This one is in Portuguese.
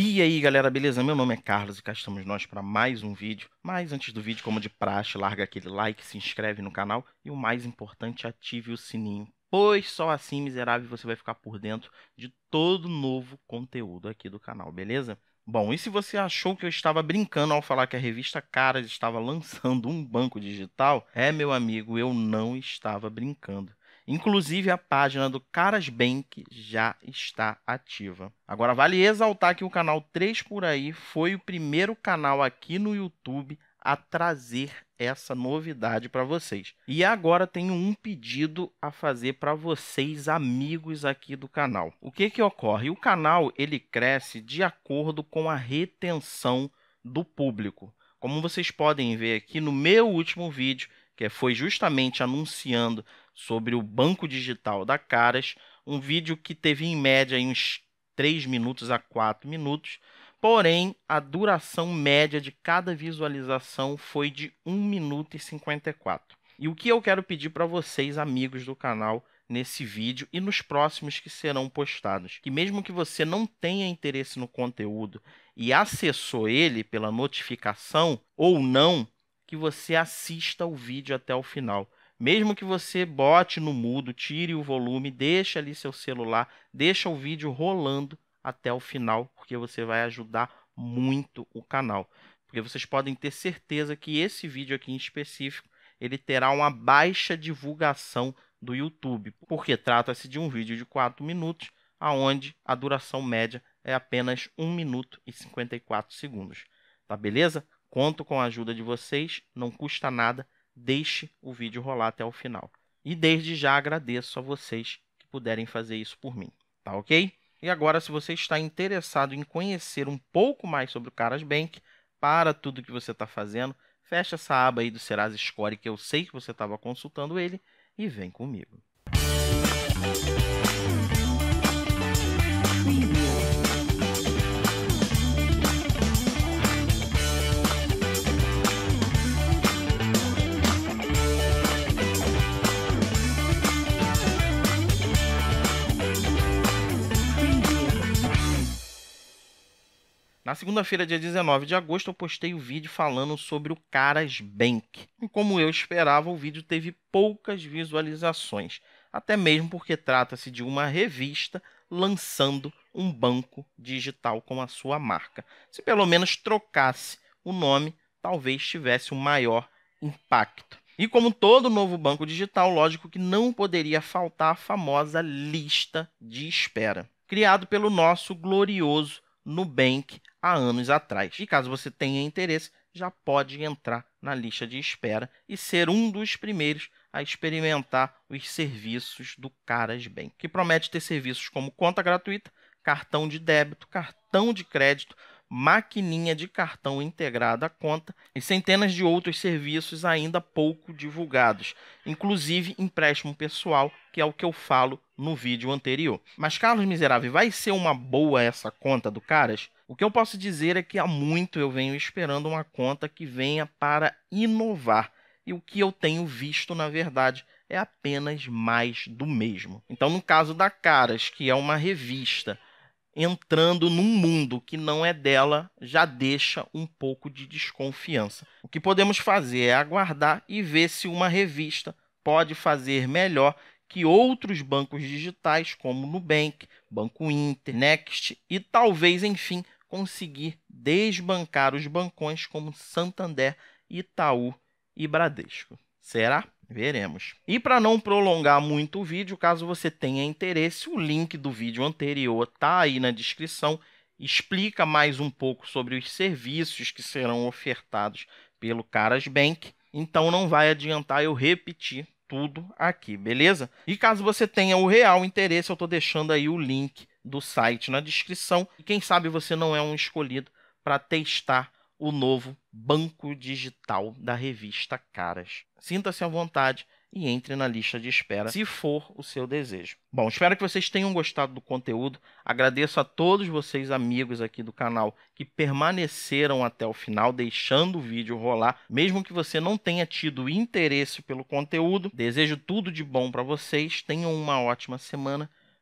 E aí galera, beleza? Meu nome é Carlos e cá estamos nós para mais um vídeo. Mas antes do vídeo, como de praxe, larga aquele like, se inscreve no canal e o mais importante, ative o sininho. Pois só assim, miserável, você vai ficar por dentro de todo novo conteúdo aqui do canal, beleza? Bom, e se você achou que eu estava brincando ao falar que a revista Caras estava lançando um banco digital, é meu amigo, eu não estava brincando. Inclusive, a página do Caras Bank já está ativa. Agora, vale exaltar que o canal 3 por aí foi o primeiro canal aqui no YouTube a trazer essa novidade para vocês. E agora tenho um pedido a fazer para vocês amigos aqui do canal. O que que ocorre? O canal ele cresce de acordo com a retenção do público. Como vocês podem ver aqui no meu último vídeo, que foi justamente anunciando sobre o banco digital da Caras, um vídeo que teve em média uns 3 minutos a 4 minutos, porém a duração média de cada visualização foi de 1 minuto e 54. E o que eu quero pedir para vocês, amigos do canal, nesse vídeo e nos próximos que serão postados. Que mesmo que você não tenha interesse no conteúdo e acessou ele pela notificação ou não, que você assista o vídeo até o final. Mesmo que você bote no mudo, tire o volume, deixe ali seu celular, deixa o vídeo rolando até o final, porque você vai ajudar muito o canal. Porque vocês podem ter certeza que esse vídeo aqui em específico, ele terá uma baixa divulgação do YouTube, porque trata-se de um vídeo de 4 minutos, aonde a duração média é apenas 1 minuto e 54 segundos. Tá beleza? Conto com a ajuda de vocês, não custa nada deixe o vídeo rolar até o final. E desde já agradeço a vocês que puderem fazer isso por mim, tá ok? E agora, se você está interessado em conhecer um pouco mais sobre o Caras Bank, para tudo que você está fazendo, fecha essa aba aí do Serasa Score que eu sei que você estava consultando ele e vem comigo. Música Na segunda-feira, dia 19 de agosto, eu postei o um vídeo falando sobre o Caras Bank. E como eu esperava, o vídeo teve poucas visualizações, até mesmo porque trata-se de uma revista lançando um banco digital com a sua marca. Se pelo menos trocasse o nome, talvez tivesse um maior impacto. E como todo novo banco digital, lógico que não poderia faltar a famosa lista de espera, criado pelo nosso glorioso Nubank há anos atrás. E caso você tenha interesse, já pode entrar na lista de espera e ser um dos primeiros a experimentar os serviços do Caras Bem, que promete ter serviços como conta gratuita, cartão de débito, cartão de crédito, maquininha de cartão integrada à conta e centenas de outros serviços ainda pouco divulgados, inclusive empréstimo pessoal, que é o que eu falo no vídeo anterior. Mas Carlos Miserável, vai ser uma boa essa conta do Caras? O que eu posso dizer é que há muito eu venho esperando uma conta que venha para inovar. E o que eu tenho visto, na verdade, é apenas mais do mesmo. Então, no caso da Caras, que é uma revista entrando num mundo que não é dela, já deixa um pouco de desconfiança. O que podemos fazer é aguardar e ver se uma revista pode fazer melhor que outros bancos digitais como Nubank, Banco Inter, Next e talvez, enfim, conseguir desbancar os bancões como Santander, Itaú e Bradesco. Será? Veremos. E para não prolongar muito o vídeo, caso você tenha interesse, o link do vídeo anterior tá aí na descrição. Explica mais um pouco sobre os serviços que serão ofertados pelo Caras Bank. Então não vai adiantar eu repetir tudo aqui, beleza? E caso você tenha o real interesse, eu estou deixando aí o link do site na descrição. E quem sabe você não é um escolhido para testar o novo banco digital da revista Caras. Sinta-se à vontade e entre na lista de espera, se for o seu desejo. Bom, espero que vocês tenham gostado do conteúdo. Agradeço a todos vocês amigos aqui do canal que permaneceram até o final, deixando o vídeo rolar, mesmo que você não tenha tido interesse pelo conteúdo. Desejo tudo de bom para vocês. Tenham uma ótima semana